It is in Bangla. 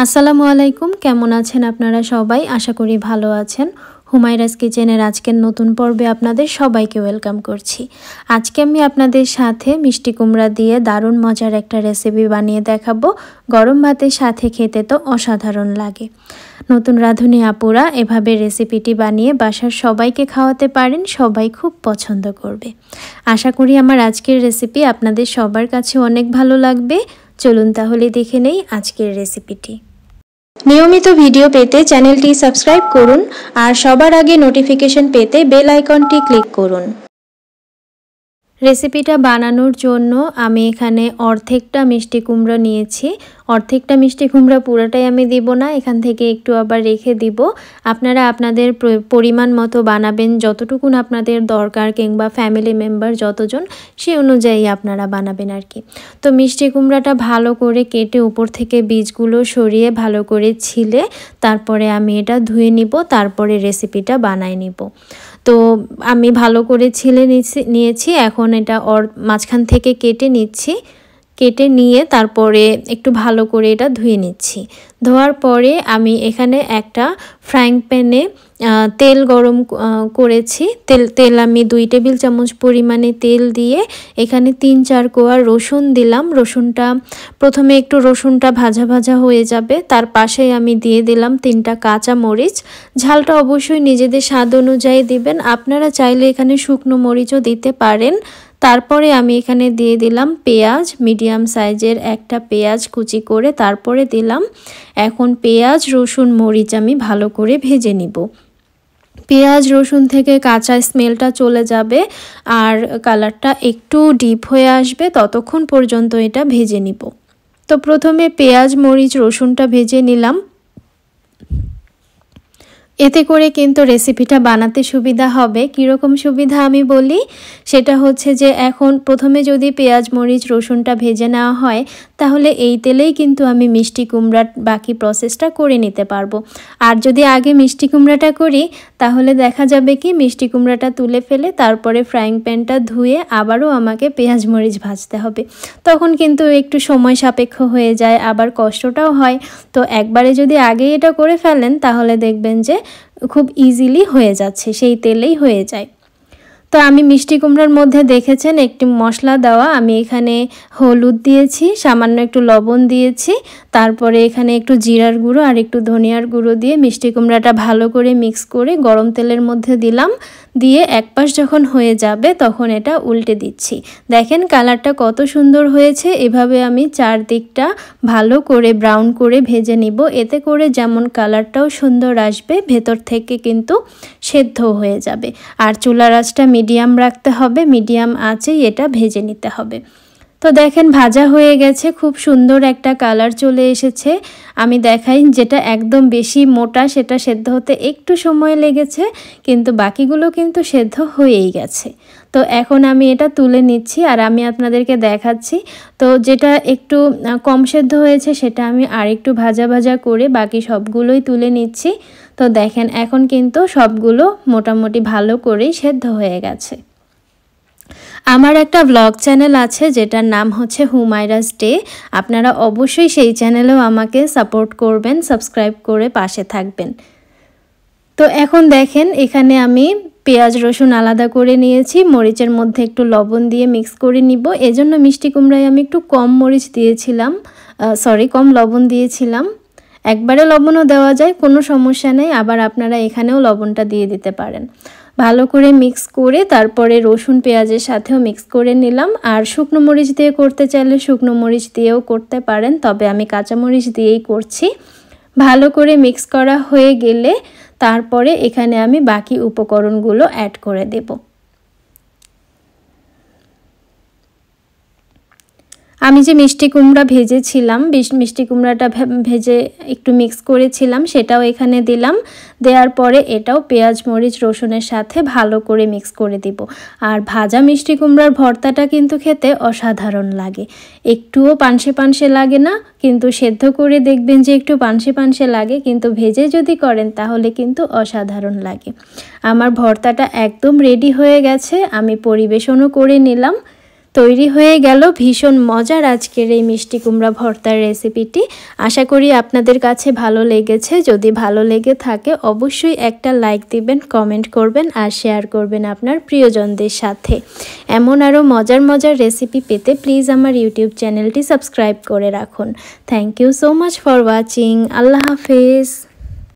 আসসালামু আলাইকুম কেমন আছেন আপনারা সবাই আশা করি ভালো আছেন হুমায়রাস কিচেনের আজকের নতুন পর্বে আপনাদের সবাইকে ওয়েলকাম করছি আজকে আমি আপনাদের সাথে মিষ্টি কুমড়া দিয়ে দারুণ মজার একটা রেসিপি বানিয়ে দেখাবো গরম ভাতের সাথে খেতে তো অসাধারণ লাগে নতুন রাঁধুনি আপুরা এভাবে রেসিপিটি বানিয়ে বাসার সবাইকে খাওয়াতে পারেন সবাই খুব পছন্দ করবে আশা করি আমার আজকের রেসিপি আপনাদের সবার কাছে অনেক ভালো লাগবে চলুন তাহলে দেখে নেই আজকের রেসিপিটি নিয়মিত ভিডিও পেতে চ্যানেলটি সাবস্ক্রাইব করুন আর সবার আগে নোটিফিকেশন পেতে বেল আইকনটি ক্লিক করুন রেসিপিটা বানানোর জন্য আমি এখানে অর্ধেকটা মিষ্টি কুমড়ো নিয়েছি অর্ধেকটা মিষ্টি কুমড়া পুরোটাই আমি দিব না এখান থেকে একটু আবার রেখে দিব আপনারা আপনাদের পরিমাণ মতো বানাবেন যতটুকুন আপনাদের দরকার কিংবা ফ্যামিলি মেম্বার যতজন সে অনুযায়ী আপনারা বানাবেন আর কি তো মিষ্টি কুমড়াটা ভালো করে কেটে উপর থেকে বীজগুলো সরিয়ে ভালো করে ছিলে তারপরে আমি এটা ধুয়ে নিব তারপরে রেসিপিটা বানায় নিব তো আমি ভালো করে ছিলে নিয়েছি এখন এটা অর মাঝখান থেকে কেটে নিচ্ছি কেটে নিয়ে তারপরে একটু ভালো করে এটা ধুয়ে নিচ্ছি ধোয়ার পরে আমি এখানে একটা ফ্রাইং প্যানে তেল গরম করেছি তেল তেল আমি দুই টেবিল চামচ পরিমাণে তেল দিয়ে এখানে তিন চার কোয়া রসুন দিলাম রসুনটা প্রথমে একটু রসুনটা ভাজা ভাজা হয়ে যাবে তার পাশেই আমি দিয়ে দিলাম তিনটা কাঁচা মরিচ ঝালটা অবশ্যই নিজেদের স্বাদ অনুযায়ী দিবেন আপনারা চাইলে এখানে শুকনো মরিচও দিতে পারেন তারপরে আমি এখানে দিয়ে দিলাম পেঁয়াজ মিডিয়াম সাইজের একটা পেঁয়াজ কুচি করে তারপরে দিলাম এখন পেঁয়াজ রসুন মরিচ আমি ভালো করে ভেজে নিব পেঁয়াজ রসুন থেকে কাঁচা স্মেলটা চলে যাবে আর কালারটা একটু ডিপ হয়ে আসবে ততক্ষণ পর্যন্ত এটা ভেজে নিব তো প্রথমে পেঁয়াজ মরিচ রসুনটা ভেজে নিলাম এতে করে কিন্তু রেসিপিটা বানাতে সুবিধা হবে কীরকম সুবিধা আমি বলি সেটা হচ্ছে যে এখন প্রথমে যদি পেঁয়াজ মরিচ রসুনটা ভেজে নেওয়া হয় তাহলে এই তেলেই কিন্তু আমি মিষ্টি কুমড়ার বাকি প্রসেসটা করে নিতে পারবো আর যদি আগে মিষ্টি কুমড়াটা করি তাহলে দেখা যাবে কি মিষ্টি কুমড়াটা তুলে ফেলে তারপরে ফ্রাইং প্যানটা ধুয়ে আবারও আমাকে পেঁয়াজ মরিচ ভাজতে হবে তখন কিন্তু একটু সময় সাপেক্ষ হয়ে যায় আবার কষ্টটাও হয় তো একবারে যদি আগে এটা করে ফেলেন তাহলে দেখবেন যে খুব ইজিলি হয়ে যাচ্ছে সেই তেলেই হয়ে যায় তো আমি মিষ্টি কুমড়ার মধ্যে দেখেছেন একটি মশলা দেওয়া আমি এখানে হলুদ দিয়েছি সামান্য একটু লবণ দিয়েছি তারপরে এখানে একটু জিরার গুঁড়ো আর একটু ধনিয়ার গুঁড়ো দিয়ে মিষ্টি কুমড়াটা ভালো করে মিক্স করে গরম তেলের মধ্যে দিলাম দিয়ে এক পাশ যখন হয়ে যাবে তখন এটা উল্টে দিচ্ছি দেখেন কালারটা কত সুন্দর হয়েছে এভাবে আমি চারদিকটা ভালো করে ব্রাউন করে ভেজে নিব এতে করে যেমন কালারটাও সুন্দর আসবে ভেতর থেকে কিন্তু সেদ্ধ হয়ে যাবে আর চুলার আঁচটা মিডিয়াম রাখতে হবে মিডিয়াম আঁচেই এটা ভেজে নিতে হবে তো দেখেন ভাজা হয়ে গেছে খুব সুন্দর একটা কালার চলে এসেছে আমি দেখাই যেটা একদম বেশি মোটা সেটা সেদ্ধ হতে একটু সময় লেগেছে কিন্তু বাকিগুলো কিন্তু সেদ্ধ হয়েই গেছে তো এখন আমি এটা তুলে নিচ্ছি আর আমি আপনাদেরকে দেখাচ্ছি তো যেটা একটু কম সেদ্ধ হয়েছে সেটা আমি আর একটু ভাজা ভাজা করে বাকি সবগুলোই তুলে নিচ্ছি তো দেখেন এখন কিন্তু সবগুলো মোটামুটি ভালো করেই সেদ্ধ হয়ে গেছে আমার একটা ব্লগ চ্যানেল আছে যেটার নাম হচ্ছে হুমায়রাস ডে আপনারা অবশ্যই সেই চ্যানেলেও আমাকে সাপোর্ট করবেন সাবস্ক্রাইব করে পাশে থাকবেন তো এখন দেখেন এখানে আমি পেঁয়াজ রসুন আলাদা করে নিয়েছি মরিচের মধ্যে একটু লবণ দিয়ে মিক্স করে নিব এজন্য মিষ্টি কুমড়ায় আমি একটু কম মরিচ দিয়েছিলাম সরি কম লবণ দিয়েছিলাম একবারে লবণও দেওয়া যায় কোনো সমস্যা নেই আবার আপনারা এখানেও লবণটা দিয়ে দিতে পারেন ভালো করে মিক্স করে তারপরে রসুন পেঁয়াজের সাথেও মিক্স করে নিলাম আর শুকনো মরিচ দিয়ে করতে চাইলে শুকনো মরিচ দিয়েও করতে পারেন তবে আমি কাঁচামরিচ দিয়েই করছি ভালো করে মিক্স করা হয়ে গেলে তারপরে এখানে আমি বাকি উপকরণগুলো অ্যাড করে দেবো আমি যে মিষ্টি কুমড়া ভেজেছিলাম মিষ্টি কুমড়াটা ভেজে একটু মিক্স করেছিলাম সেটাও এখানে দিলাম দেওয়ার পরে এটাও পেঁয়াজ মরিচ রসুনের সাথে ভালো করে মিক্স করে দিব আর ভাজা মিষ্টি কুমড়ার ভর্তাটা কিন্তু খেতে অসাধারণ লাগে একটুও পানসে পানসে লাগে না কিন্তু সেদ্ধ করে দেখবেন যে একটু পানসে পানসে লাগে কিন্তু ভেজে যদি করেন তাহলে কিন্তু অসাধারণ লাগে আমার ভর্তাটা একদম রেডি হয়ে গেছে আমি পরিবেশনও করে নিলাম তৈরি হয়ে গেল ভীষণ মজার আজকের এই মিষ্টি কুমড়া ভর্তার রেসিপিটি আশা করি আপনাদের কাছে ভালো লেগেছে যদি ভালো লেগে থাকে অবশ্যই একটা লাইক দিবেন কমেন্ট করবেন আর শেয়ার করবেন আপনার প্রিয়জনদের সাথে এমন আরও মজার মজার রেসিপি পেতে প্লিজ আমার ইউটিউব চ্যানেলটি সাবস্ক্রাইব করে রাখুন thank you so much for watching আল্লাহ হাফেজ